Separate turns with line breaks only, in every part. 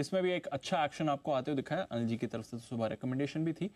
इसमें भी एक अच्छा एक्शन आपको आते हुए दिखाया अनिल जी की तरफ से तो सुबह रिकमेंडेशन भी थी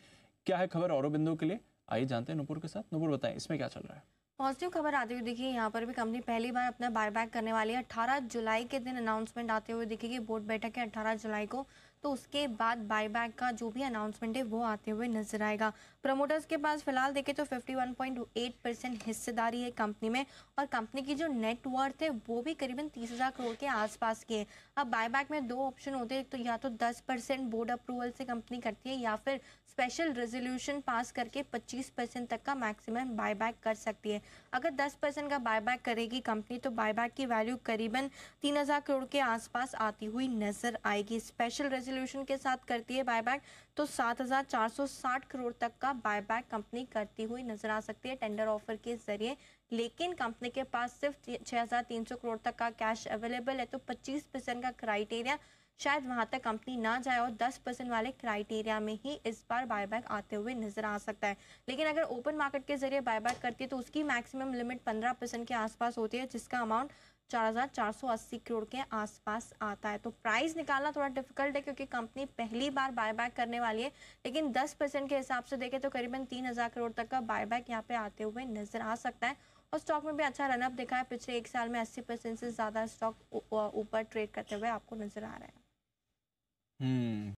क्या है खबर और बिंदु के लिए आइए जानते हैं नूपुर के साथ नूपुर बताएं इसमें क्या चल रहा है
पॉजिटिव खबर आते हुए दिखी यहाँ पर भी कंपनी पहली बार अपना बायबैक करने वाली है 18 जुलाई के दिन अनाउंसमेंट आते हुए दिखेगी बोर्ड बैठक है 18 जुलाई को तो उसके बाद बायबैक का जो भी अनाउंसमेंट है वो आते हुए नजर आएगा प्रमोटर्स के पास फिलहाल देखें तो 51.8 परसेंट हिस्सेदारी है कंपनी में और कंपनी की जो नेटवर्थ है वो भी करीबन तीस करोड़ के आसपास की है अब बायबैक में दो ऑप्शन होते हैं तो या तो दस परसेंट बोर्ड अप्रूवल से कंपनी करती है या फिर स्पेशल रेजोल्यूशन पास करके पच्चीस परसेंट तक का मैक्सिमम बायबैक कर सकती है अगर दस परसेंट का बायबैक करेगी कंपनी तो बायबैक की वैल्यू करीबन तीन हज़ार करोड़ के आसपास आती हुई नजर आएगी स्पेशल रेजोल्यूशन सोल्यूशन के साथ करती है बायबैक तो 7,460 करोड़ तक का बायबैक कंपनी करती हुई नजर आ सकती है टेंडर ऑफर के जरिए लेकिन कंपनी के पास सिर्फ 6,300 करोड़ तक का कैश अवेलेबल है तो 25 परसेंट का क्राइटेरिया शायद वहां तक कंपनी ना जाए और 10 परसेंट वाले क्राइटेरिया में ही इस बार बायबैक आते हुए नजर आ सकता है लेकिन अगर ओपन मार्केट के जरिए बायबैक करती है तो उसकी मैक्सिमम लिमिट 15 परसेंट के आसपास होती है जिसका अमाउंट 4,480 करोड़ के आसपास आता है तो प्राइस निकालना थोड़ा डिफिकल्ट है क्योंकि कंपनी पहली बार बायबैक करने वाली है लेकिन 10 परसेंट के हिसाब से देखें तो करीबन 3,000 करोड़ तक का बायबैक यहाँ पे आते हुए नजर आ सकता है और स्टॉक में भी अच्छा रनअप दिखा है पिछले एक साल में अस्सी परसेंट से ज़्यादा स्टॉक ऊपर ट्रेड करते हुए आपको नजर आ रहा है हम्म।